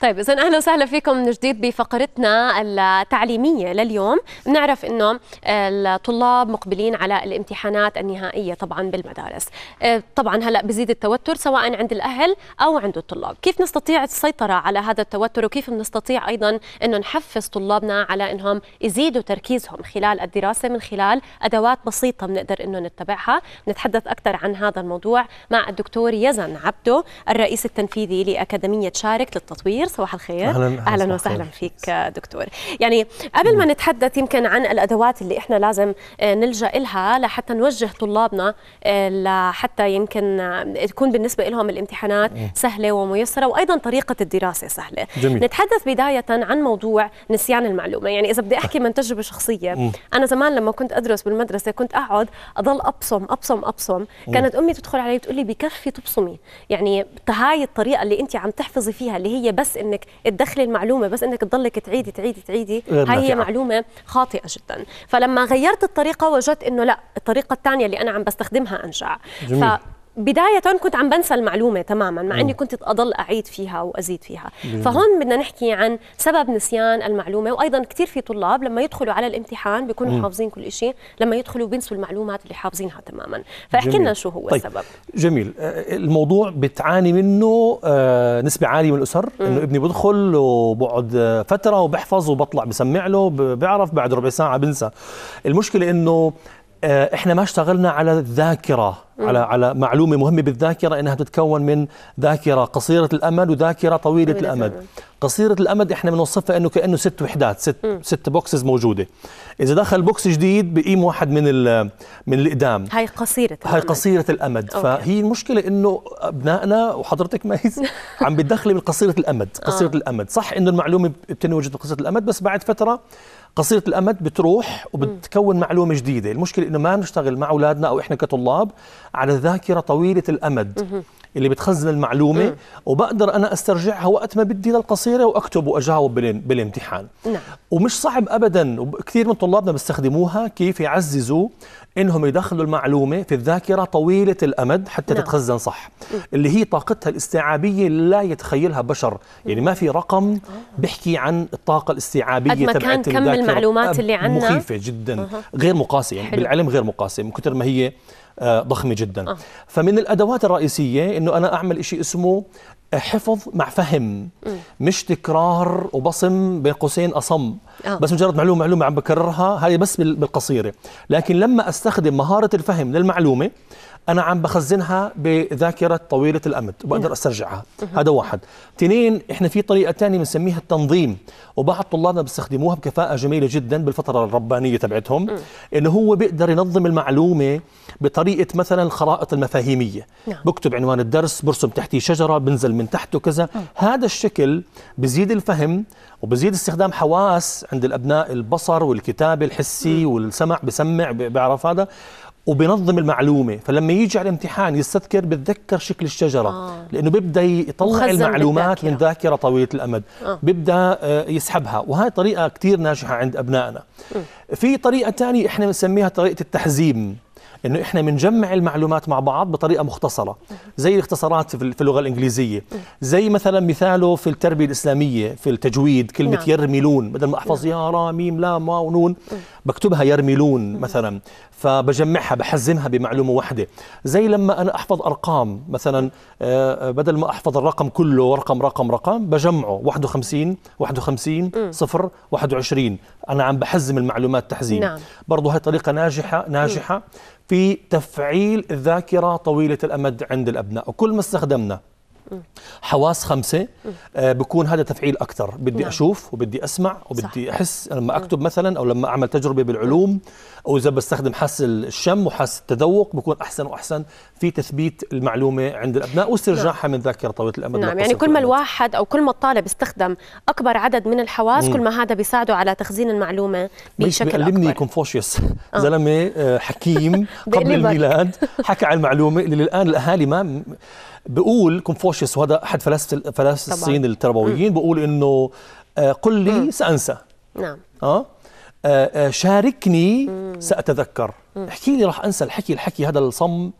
طيب اذا اهلا وسهلا فيكم من جديد بفقرتنا التعليميه لليوم بنعرف انه الطلاب مقبلين على الامتحانات النهائيه طبعا بالمدارس آه، طبعا هلا بزيد التوتر سواء عند الاهل او عند الطلاب كيف نستطيع السيطره على هذا التوتر وكيف بنستطيع ايضا انه نحفز طلابنا على انهم يزيدوا تركيزهم خلال الدراسه من خلال ادوات بسيطه بنقدر انه نتبعها نتحدث اكثر عن هذا الموضوع مع الدكتور يزن عبده الرئيس التنفيذي لاكاديميه شارك للتطوير صباح الخير اهلا اهلا وسهلا فيك دكتور يعني قبل ما نتحدث يمكن عن الادوات اللي احنا لازم آه، نلجا لها لحتى نوجه طلابنا آه، لحتى يمكن آه، تكون بالنسبه لهم الامتحانات سهله وميسره وايضا طريقه الدراسه سهله جميل. نتحدث بدايه عن موضوع نسيان المعلومه يعني اذا بدي احكي من تجربه شخصيه انا زمان لما كنت ادرس بالمدرسه كنت اقعد اضل ابصم ابصم ابصم كانت امي تدخل علي وتقول لي بكفي تبصمي يعني هاي الطريقه اللي انت عم تحفظي فيها اللي هي بس انك تدخلي المعلومه بس انك تضلك تعيدي تعيدي تعيدي هاي هي معلومه خاطئه جدا فلما غيرت الطريقه وجدت انه لا الطريقه الثانيه اللي انا عم بستخدمها انجع جميل. ف بداية كنت عم بنسى المعلومة تماما مع أني آه. كنت أضل أعيد فيها وأزيد فيها مم. فهون بدنا نحكي عن سبب نسيان المعلومة وأيضا كثير في طلاب لما يدخلوا على الامتحان بيكونوا حافظين كل شيء لما يدخلوا بينسوا المعلومات اللي حافظينها تماما فاحكي لنا شو هو طيب. السبب جميل آه، الموضوع بتعاني منه آه، نسبة عالية من الأسر مم. أنه ابني بدخل وبقعد فترة وبحفظ وبطلع بسمع له بيعرف بعد ربع ساعة بنسى المشكلة أنه احنا ما اشتغلنا على الذاكره على على معلومه مهمه بالذاكره انها تتكون من ذاكره قصيره الامد وذاكره طويله الامد قصيره الامد احنا بنوصفها انه كانه ست وحدات ست م. ست بوكسز موجوده اذا دخل بوكس جديد بقيم واحد من من الاقدام هاي قصيره الأمد. هاي قصيره الامد أوكي. فهي المشكله انه ابنائنا وحضرتك ميز عم بتدخلي قصيره الامد قصيره آه. الامد صح انه المعلومه بتنوجد بقصيره الامد بس بعد فتره قصيره الامد بتروح وبتكون معلومه جديده المشكله انه ما نشتغل مع اولادنا او احنا كطلاب على ذاكرة طويلة الأمد اللي بتخزن المعلومه م. وبقدر انا استرجعها وقت ما بدي للقصيره واكتب واجاوب بالامتحان نعم. ومش صعب ابدا وكثير من طلابنا بيستخدموها كيف يعززوا انهم يدخلوا المعلومه في الذاكره طويله الامد حتى نعم. تتخزن صح م. اللي هي طاقتها الاستيعابيه لا يتخيلها بشر يعني ما في رقم بيحكي عن الطاقه الاستيعابيه قد كان كم المعلومات اللي عنا مخيفه جدا أه. غير مقاسية يعني بالعلم غير مقاسية من كثر ما هي آه، ضخمه جدا أه. فمن الادوات الرئيسيه انه انا اعمل شيء اسمه حفظ مع فهم م. مش تكرار وبصم بين قوسين اصم آه. بس مجرد معلومه معلومه عم بكررها هذه بس بالقصيره لكن لما استخدم مهاره الفهم للمعلومه انا عم بخزنها بذاكره طويله الامد وبقدر استرجعها هذا واحد اثنين احنا في طريقه ثانيه بنسميها التنظيم وبعض طلابنا بيستخدموها بكفاءه جميله جدا بالفتره الربانيه تبعتهم انه هو بيقدر ينظم المعلومه بطريقه مثلا الخرائط المفاهيميه نعم. بكتب عنوان الدرس برسم تحتيه شجره بنزل من تحته كذا هذا الشكل بزيد الفهم وبزيد استخدام حواس عند الابناء البصر والكتاب الحسي والسمع بسمع بيعرف هذا وبنظم المعلومة فلما يجي على الامتحان يستذكر بتذكر شكل الشجرة آه. لأنه بيبدأ يطلع المعلومات بالذاكرة. من ذاكرة طويلة الأمد آه. بيبدأ آه، يسحبها وهي طريقة كتير ناجحة عند أبنائنا م. في طريقة تانية إحنا بنسميها طريقة التحزيم انه احنا بنجمع المعلومات مع بعض بطريقه مختصره زي الاختصارات في اللغه الانجليزيه زي مثلا مثاله في التربيه الاسلاميه في التجويد كلمه نعم. يرملون بدل ما احفظ نعم. يا را ميم لا ما ونون بكتبها يرملون مثلا فبجمعها بحزمها بمعلومه واحده زي لما انا احفظ ارقام مثلا آه، بدل ما احفظ الرقم كله رقم رقم رقم بجمعه 51 51 صفر 21 انا عم بحزم المعلومات تحزيم نعم. برضه هي طريقه ناجحه ناجحه في تفعيل الذاكرة طويلة الأمد عند الأبناء وكل ما استخدمنا حواس خمسه آه بكون هذا تفعيل اكثر بدي نعم. اشوف وبدي اسمع وبدي صح. احس لما اكتب مثلا او لما اعمل تجربه بالعلوم او اذا بستخدم حس الشم وحس التذوق بكون احسن واحسن في تثبيت المعلومه عند الابناء واسترجاعها نعم. من ذاكره طويله الامد نعم يعني كل ما الواحد او كل ما الطالب استخدم اكبر عدد من الحواس مم. كل ما هذا بيساعده على تخزين المعلومه بشكل اكبر كونفوشيوس آه. زلمه آه، حكيم قبل الميلاد حكى عن المعلومه اللي الان الاهالي ما بقول كونفوشيوس وهذا احد فلاسفه فلاسفه الصين التربويين بقول انه آه، قل لي سانسى نعم اه, آه،, آه، شاركني ساتذكر احكي لي راح انسى الحكي الحكي هذا الصم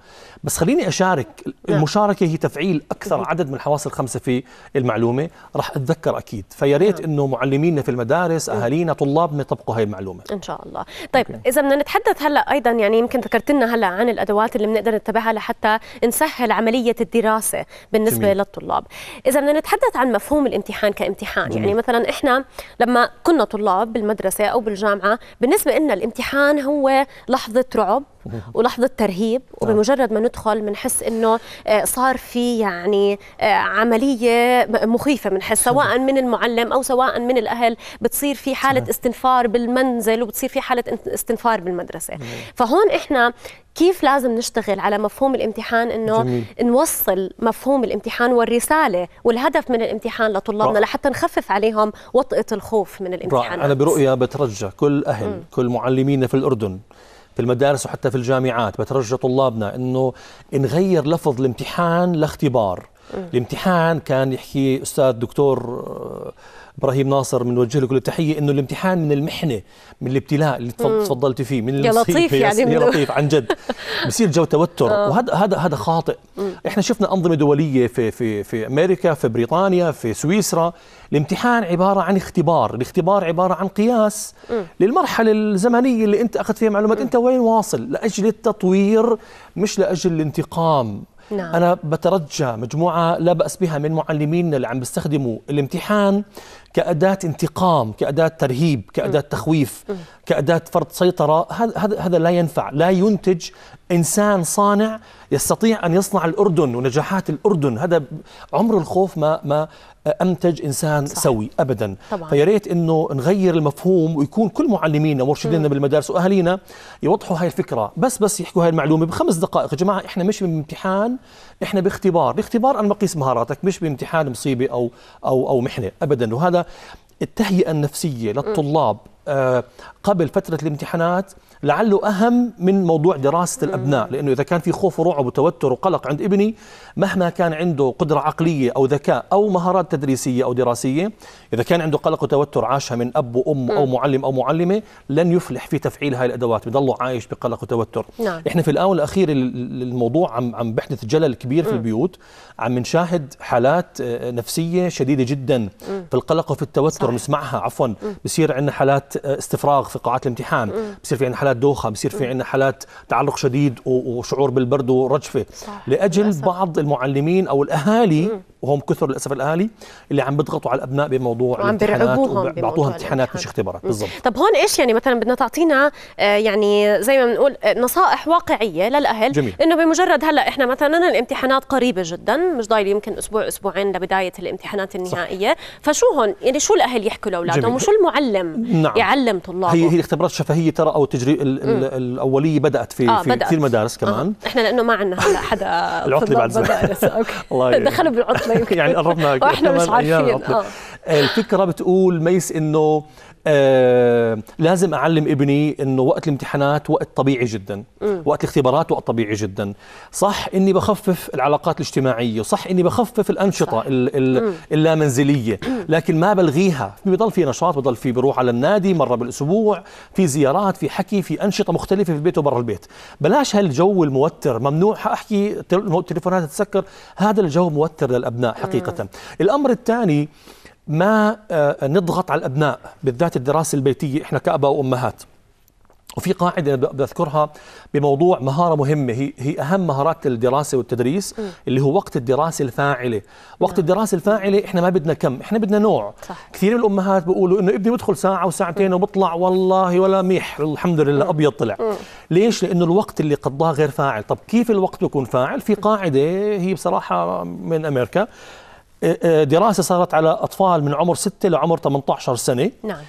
بس خليني اشارك نعم. المشاركه هي تفعيل اكثر عدد من الحواس الخمسه في المعلومه راح اتذكر اكيد فيا ريت نعم. انه معلمينا في المدارس اهالينا طلابنا يطبقوا هاي المعلومه ان شاء الله طيب اذا بدنا نتحدث هلا ايضا يعني يمكن ذكرت لنا هلا عن الادوات اللي بنقدر نتبعها لحتى نسهل عمليه الدراسه بالنسبه جميل. للطلاب اذا بدنا نتحدث عن مفهوم الامتحان كامتحان يعني جميل. يعني مثلا احنا لما كنا طلاب بالمدرسه او بالجامعه بالنسبه لنا الامتحان هو لحظه لحظه رعب ولحظه ترهيب وبمجرد ما ندخل بنحس انه آه، صار في يعني آه، عمليه مخيفه بنحس سواء من المعلم او سواء من الاهل بتصير في حاله استنفار بالمنزل وبتصير في حاله استنفار بالمدرسه نعم. فهون احنا كيف لازم نشتغل على مفهوم الامتحان انه جميل. نوصل مفهوم الامتحان والرساله والهدف من الامتحان لطلابنا رائع. لحتى نخفف عليهم وطئه الخوف من الامتحان انا برؤيه بترجى كل اهل م. كل معلمينا في الاردن في المدارس وحتى في الجامعات بترجى طلابنا انه نغير لفظ الامتحان لاختبار الامتحان كان يحكي استاذ دكتور ابراهيم ناصر بنوجه له كل التحيه انه الامتحان من المحنه من الابتلاء اللي تفضلتي فيه من يا لطيف يعني يا لطيف عن جد بصير جو توتر آه. وهذا هذا هذا خاطئ احنا شفنا انظمه دوليه في في في امريكا في بريطانيا في سويسرا الامتحان عباره عن اختبار الاختبار عباره عن قياس للمرحله الزمنيه اللي انت اخذت فيها معلومات انت وين واصل لاجل التطوير مش لاجل الانتقام نعم. أنا بترجى مجموعة لا بأس بها من معلمينا اللي عم بيستخدموا الامتحان كأداة انتقام كأداة ترهيب كأداة تخويف كأداة فرض سيطرة هذا هذا لا ينفع لا ينتج إنسان صانع يستطيع أن يصنع الأردن ونجاحات الأردن هذا عمر الخوف ما ما أنتج إنسان صح. سوي أبدا فيا ريت أنه نغير المفهوم ويكون كل معلمينا ومرشدينا بالمدارس وأهالينا يوضحوا هاي الفكرة بس بس يحكوا هاي المعلومة بخمس دقائق يا جماعة إحنا مش بامتحان إحنا باختبار باختبار أنا بقيس مهاراتك مش بامتحان مصيبة أو أو أو محنة أبدا وهذا التهيئه النفسيه للطلاب آه، قبل فتره الامتحانات لعله أهم من موضوع دراسة الأبناء لأنه إذا كان في خوف ورعب وتوتر وقلق عند ابني مهما كان عنده قدرة عقلية أو ذكاء أو مهارات تدريسية أو دراسية إذا كان عنده قلق وتوتر عاشها من أب وأم أو معلم أو معلمة لن يفلح في تفعيل هاي الأدوات بضله عايش بقلق وتوتر نعم. إحنا في الآونة الأخيرة الموضوع عم عم بحدث جلل كبير في البيوت عم نشاهد حالات آه، نفسية شديدة جدا في القلق وفي التوتر صح. نسمعها عفوا بصير عندنا حالات آه، استفراغ في قاعات الامتحان بصير في عندنا حالات حالات دوخه بصير في عندنا حالات تعلق شديد وشعور بالبرد ورجفه لاجل بعض المعلمين او الاهالي وهم كثر للاسف الاهالي اللي عم بيضغطوا على الابناء بموضوع الامتحانات بيرعبوهم امتحانات مش اختبارات بالضبط طب هون ايش يعني مثلا بدنا تعطينا آه، يعني زي ما بنقول آه، نصائح واقعيه للاهل جميل. انه بمجرد هلا احنا مثلا الامتحانات قريبه جدا مش ضايل يمكن اسبوع اسبوعين لبدايه الامتحانات النهائيه صح. فشو هون يعني شو الاهل يحكوا لاولادهم وشو المعلم نعم. يعلم طلابه هي هي الاختبارات الشفهيه ترى او التجري الاوليه بدات في آه في بدأت. كثير مدارس آه. كمان آه. احنا لانه ما عندنا هلا حدا العطله بعد زمان الله دخلوا بالعطله يعني قربنا واحنا مش عارفين آه. الفكره بتقول ميس انه آه لازم اعلم ابني انه وقت الامتحانات وقت طبيعي جدا م. وقت الاختبارات وقت طبيعي جدا صح اني بخفف العلاقات الاجتماعيه صح اني بخفف الانشطه اللامنزليه لكن ما بلغيها بضل في نشاط بضل في بروح على النادي مره بالاسبوع في زيارات في حكي في انشطه مختلفه في البيت وبرا البيت بلاش هالجو الموتر ممنوع احكي تليفونات تسكر هذا الجو موتر للابناء حقيقه م. الامر الثاني ما آه، نضغط على الابناء بالذات الدراسه البيتيه احنا كاباء وامهات وفي قاعدة بذكرها بموضوع مهارة مهمة هي, هي أهم مهارات الدراسة والتدريس م. اللي هو وقت الدراسة الفاعلة وقت نعم. الدراسة الفاعلة إحنا ما بدنا كم إحنا بدنا نوع صح. كثير من الأمهات بيقولوا إنه ابني بدخل ساعة وساعتين وبطلع والله ولا ميح الحمد لله م. أبيض طلع م. ليش لأنه الوقت اللي قضاه غير فاعل طب كيف الوقت يكون فاعل في قاعدة هي بصراحة من أمريكا دراسه صارت على اطفال من عمر 6 لعمر 18 سنه نعم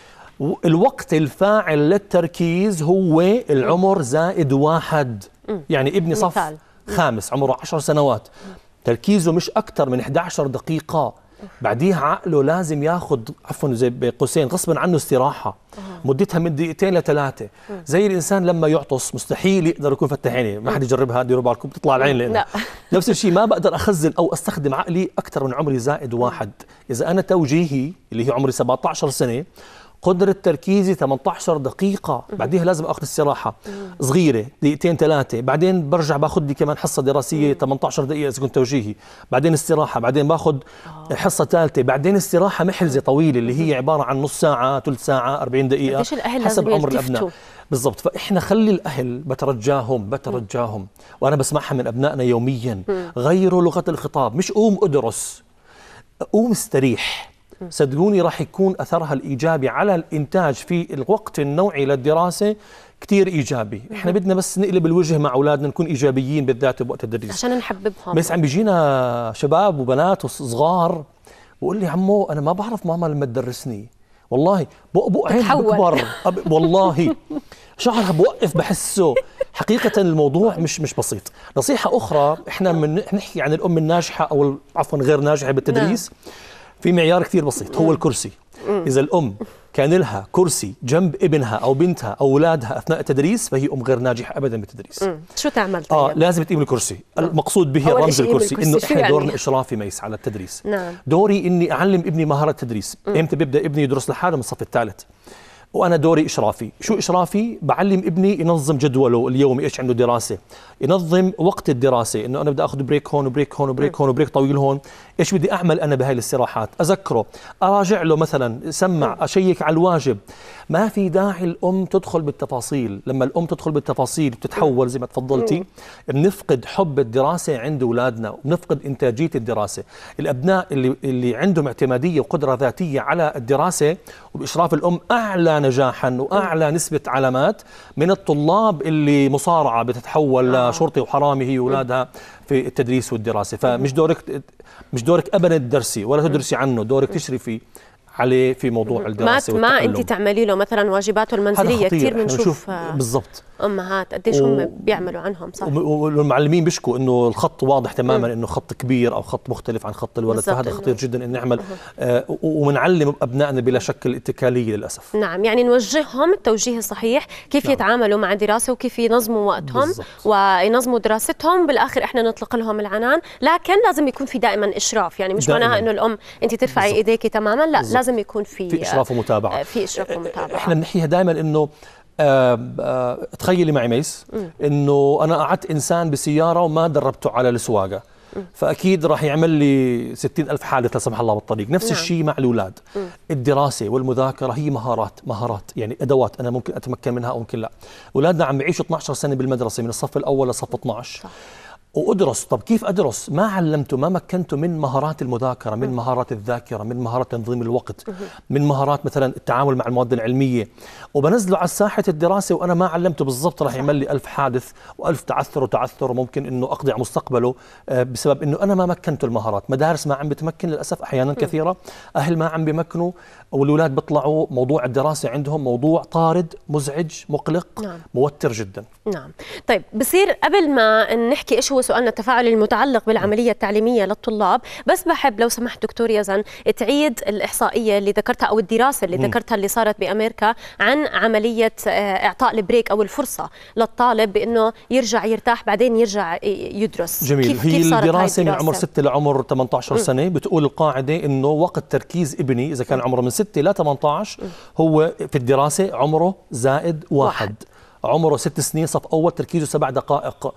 الوقت الفاعل للتركيز هو العمر زائد واحد مم. يعني ابني صف مثال. خامس عمره 10 سنوات مم. تركيزه مش اكثر من 11 دقيقه بعديها عقله لازم ياخذ عفوا زي بقوسين غصبا عنه استراحه مدتها من دقيقتين لثلاثه زي الانسان لما يعطس مستحيل يقدر يكون فتح عيني ما حد يجربها ديروا بالكم بتطلع العين لا نفس الشيء ما بقدر اخزن او استخدم عقلي اكثر من عمري زائد واحد اذا انا توجيهي اللي هي عمري 17 سنه قدرة تركيزي 18 دقيقة بعديها لازم أخذ استراحة صغيرة دقيقتين ثلاثة بعدين برجع باخذ لي كمان حصة دراسية 18 دقيقة إذا كنت توجيهي بعدين استراحة بعدين باخذ آه. حصة ثالثة بعدين استراحة محلزة طويلة اللي هي عبارة عن نص ساعة ثلث ساعة 40 دقيقة طيب، حسب عمر الأبناء بالضبط فإحنا خلي الأهل بترجاهم بترجاهم وأنا بسمعها من أبنائنا يوميا غيروا لغة الخطاب مش قوم أدرس قوم استريح صدقوني راح يكون أثرها الإيجابي على الإنتاج في الوقت النوعي للدراسة كثير ايجابي احنا بدنا بس نقلب الوجه مع اولادنا نكون ايجابيين بالذات بوقت التدريس عشان نحببهم بس عم بيجينا شباب وبنات وصغار بقول لي عمو انا ما بعرف ماما لما تدرسني والله بقبق عين بكبر والله شعرها بوقف بحسه حقيقة الموضوع مش مش بسيط نصيحة أخرى إحنا من نحكي عن الأم الناجحة أو عفوا غير ناجحة بالتدريس نعم. في معيار كثير بسيط هو الكرسي إذا الأم كان لها كرسي جنب ابنها أو بنتها أو أولادها أثناء التدريس فهي أم غير ناجحة أبدا بالتدريس شو تعمل آه، طيب؟ آه لازم تقيم الكرسي المقصود به رمز الكرسي, الكرسي إنه إحنا يعني؟ دورنا إشرافي ميس على التدريس نعم. دوري إني أعلم ابني مهارة التدريس إمتى بيبدأ ابني يدرس لحاله من الصف الثالث وانا دوري اشرافي شو اشرافي بعلم ابني ينظم جدوله اليومي ايش عنده دراسه ينظم وقت الدراسه انه انا بدي اخذ بريك هون وبريك هون وبريك هون وبريك طويل هون ايش بدي اعمل انا بهاي الاستراحات اذكره اراجع له مثلا سمع اشيك على الواجب ما في داعي الام تدخل بالتفاصيل لما الام تدخل بالتفاصيل بتتحول زي ما تفضلتي بنفقد حب الدراسه عند اولادنا وبنفقد انتاجيه الدراسه الابناء اللي اللي عندهم اعتماديه وقدره ذاتيه على الدراسه وباشراف الام اعلى نجاحا واعلى نعم. نسبه علامات من الطلاب اللي مصارعه بتتحول آه. لشرطي وحرامي هي واولادها في التدريس والدراسه فمش دورك مش دورك ابدا تدرسي ولا تدرسي عنه دورك تشرفي عليه في موضوع الدراسه ما ما انت تعملي له مثلا واجباته المنزليه كثير بنشوف بالضبط امهات قديش و... هم بيعملوا عنهم صح والمعلمين بيشكوا انه الخط واضح تماما انه خط كبير او خط مختلف عن خط الولد فهذا خطير جدا ان نعمل آه ومنعلم ابنائنا بلا شك الاتكاليه للاسف نعم يعني نوجههم التوجيه الصحيح كيف نعم. يتعاملوا مع الدراسه وكيف ينظموا وقتهم بالزبط. وينظموا دراستهم بالاخر احنا نطلق لهم العنان لكن لازم يكون في دائما اشراف يعني مش معناها انه الام انت ترفعي ايديك تماما لا بالزبط. لازم يكون في في اشراف ومتابعه آه، في اشراف ومتابعه احنا بنحكيها دائما انه آه، آه، تخيلي معي ميس انه انا قعدت انسان بسياره وما دربته على السواقه فاكيد راح يعمل لي 60000 حادث لا سمح الله بالطريق نفس نعم. الشيء مع الاولاد الدراسه والمذاكره هي مهارات مهارات يعني ادوات انا ممكن اتمكن منها او ممكن لا اولادنا عم يعيشوا 12 سنه بالمدرسه من الصف الاول لصف 12 صح. وادرس طب كيف ادرس ما علمته ما مكنته من مهارات المذاكره من مهارات الذاكره من مهارات تنظيم الوقت من مهارات مثلا التعامل مع المواد العلميه وبنزله على ساحه الدراسه وانا ما علمته بالضبط راح يعمل لي ألف حادث وألف تعثر وتعثر وممكن انه اقضي على مستقبله آه، بسبب انه انا ما مكنته المهارات مدارس ما عم بتمكن للاسف احيانا كثيره اهل ما عم بيمكنوا والولاد بيطلعوا موضوع الدراسه عندهم موضوع طارد مزعج مقلق نعم. موتر جدا نعم طيب بصير قبل ما نحكي ايش هو سؤالنا التفاعلي المتعلق بالعملية التعليمية للطلاب بس بحب لو سمحت دكتور يزن تعيد الإحصائية اللي ذكرتها أو الدراسة اللي ذكرتها اللي صارت بأمريكا عن عملية آه، إعطاء البريك أو الفرصة للطالب بأنه يرجع يرتاح بعدين يرجع يدرس جميل كيف هي كيف الدراسة من عمر 6 لعمر 18 سنة بتقول القاعدة أنه وقت تركيز ابني إذا كان عمره من 6 ل 18 هو في الدراسة عمره زائد واحد, واحد. عمره ست سنين صف اول تركيزه سبع دقائق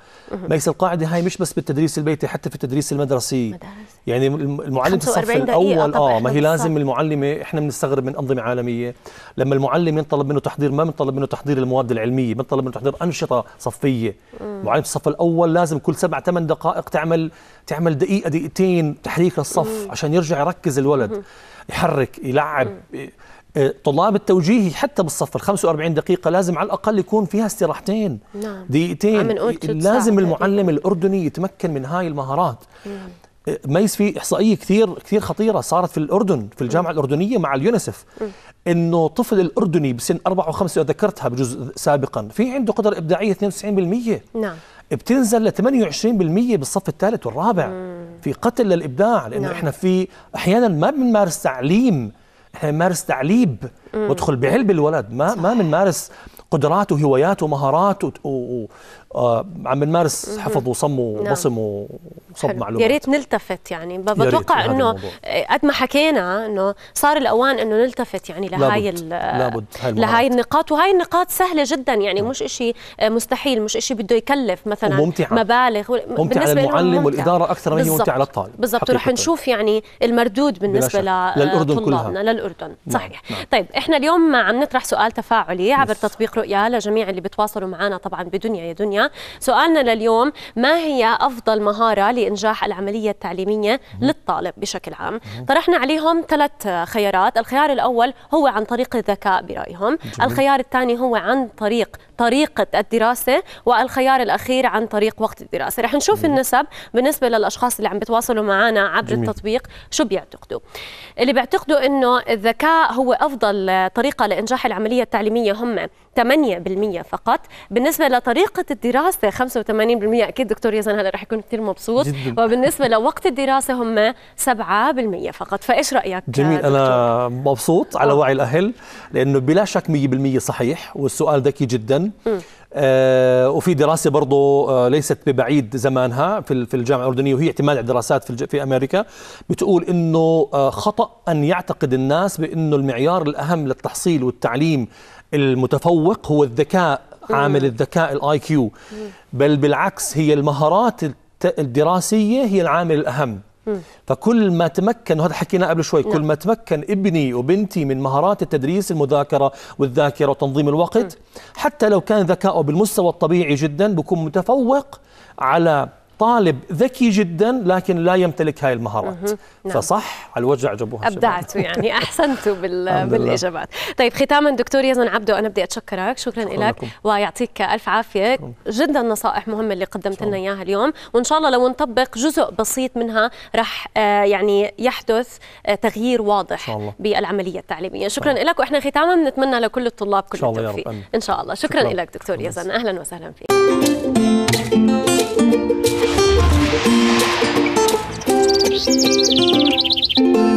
ميس القاعده هاي مش بس بالتدريس البيتي حتى في التدريس المدرسي مدارس. يعني المعلم في الصف الاول اه ما هي لازم المعلمه احنا بنستغرب من انظمه عالميه لما المعلم ينطلب منه تحضير ما بنطلب منه تحضير المواد العلميه بنطلب منه تحضير انشطه صفيه معلم الصف الاول لازم كل سبع ثمان دقائق تعمل تعمل دقيقه دقيقتين تحريك للصف عشان يرجع يركز الولد يحرك يلعب طلاب التوجيهي حتى بالصف ال 45 دقيقة لازم على الأقل يكون فيها استراحتين نعم. دقيقتين لازم المعلم الأردني يتمكن من هاي المهارات مم. نعم. أه، ميس في إحصائية كثير كثير خطيرة صارت في الأردن في نعم. الجامعة مم. الأردنية مع اليونسف مم. نعم. إنه طفل الأردني بسن 4 و5 ذكرتها بجزء سابقا في عنده قدرة إبداعية 92% نعم بتنزل ل 28% بالصف الثالث والرابع مم. في قتل للإبداع لأنه نعم. إحنا في أحيانا ما بنمارس تعليم احنا بنمارس تعليب وادخل بعلب الولد ما ما بنمارس قدراته هواياته مهاراته آه عم بنمارس حفظ وصم نعم. وبصم وصب معلومات يا ريت نلتفت يعني بتوقع انه قد ما حكينا انه صار الاوان انه نلتفت يعني لهي لابد. لابد. لهي النقاط وهي النقاط سهله جدا يعني مم. نعم. مش شيء آه، مستحيل مش شيء بده يكلف مثلا وممتعة. مبالغ ممتع للمعلم والاداره اكثر من هي ممتعه للطالب بالضبط ورح نشوف يعني المردود بالنسبه ل... للاردن كلها للاردن نعم. صحيح مم. طيب احنا اليوم عم نطرح سؤال تفاعلي عبر تطبيق رؤيا لجميع اللي بتواصلوا معنا طبعا بدنيا يا دنيا سؤالنا لليوم ما هي أفضل مهارة لإنجاح العملية التعليمية للطالب بشكل عام طرحنا عليهم ثلاث خيارات الخيار الأول هو عن طريق الذكاء برأيهم الخيار الثاني هو عن طريق طريقة الدراسة والخيار الأخير عن طريق وقت الدراسة رح نشوف جميل. النسب بالنسبة للأشخاص اللي عم بتواصلوا معنا عبر جميل. التطبيق شو بيعتقدوا اللي بيعتقدوا أنه الذكاء هو أفضل طريقة لإنجاح العملية التعليمية هم 8% فقط بالنسبة لطريقة الدراسة 85% أكيد دكتور يزن هذا رح يكون كثير مبسوط جداً. وبالنسبة لوقت الدراسة هم 7% فقط فإيش رأيك جميل دكتور؟ أنا مبسوط على وعي الأهل لأنه بلا شك 100% صحيح والسؤال ذكي جدا آه وفي دراسه برضه آه ليست ببعيد زمانها في في الجامعه الاردنيه وهي اعتماد على دراسات في في امريكا بتقول انه آه خطا ان يعتقد الناس بانه المعيار الاهم للتحصيل والتعليم المتفوق هو الذكاء عامل الذكاء الاي كيو بل بالعكس هي المهارات الدراسيه هي العامل الاهم فكل ما تمكن وهذا حكينا قبل شوي كل نعم. ما تمكن ابني وبنتي من مهارات التدريس المذاكره والذاكره وتنظيم الوقت حتى لو كان ذكائه بالمستوى الطبيعي جدا بكون متفوق على طالب ذكي جدا لكن لا يمتلك هاي المهارات نعم. فصح على الوجع عجبوها ابدعتوا يعني احسنتوا بال... بالاجابات طيب ختاما دكتور يزن عبدو انا بدي اتشكرك شكرا, شكرا لك ويعطيك الف عافيه شكرا. جدا نصائح مهمه اللي قدمت لنا اياها اليوم وان شاء الله لو نطبق جزء بسيط منها راح آه، يعني يحدث آه، تغيير واضح بالعمليه التعليميه شكرا طيب. لك واحنا ختاما نتمنى لكل الطلاب كل التوفيق ان شاء الله شكرا, شكرا. لك دكتور يزن اهلا وسهلا فيك うん。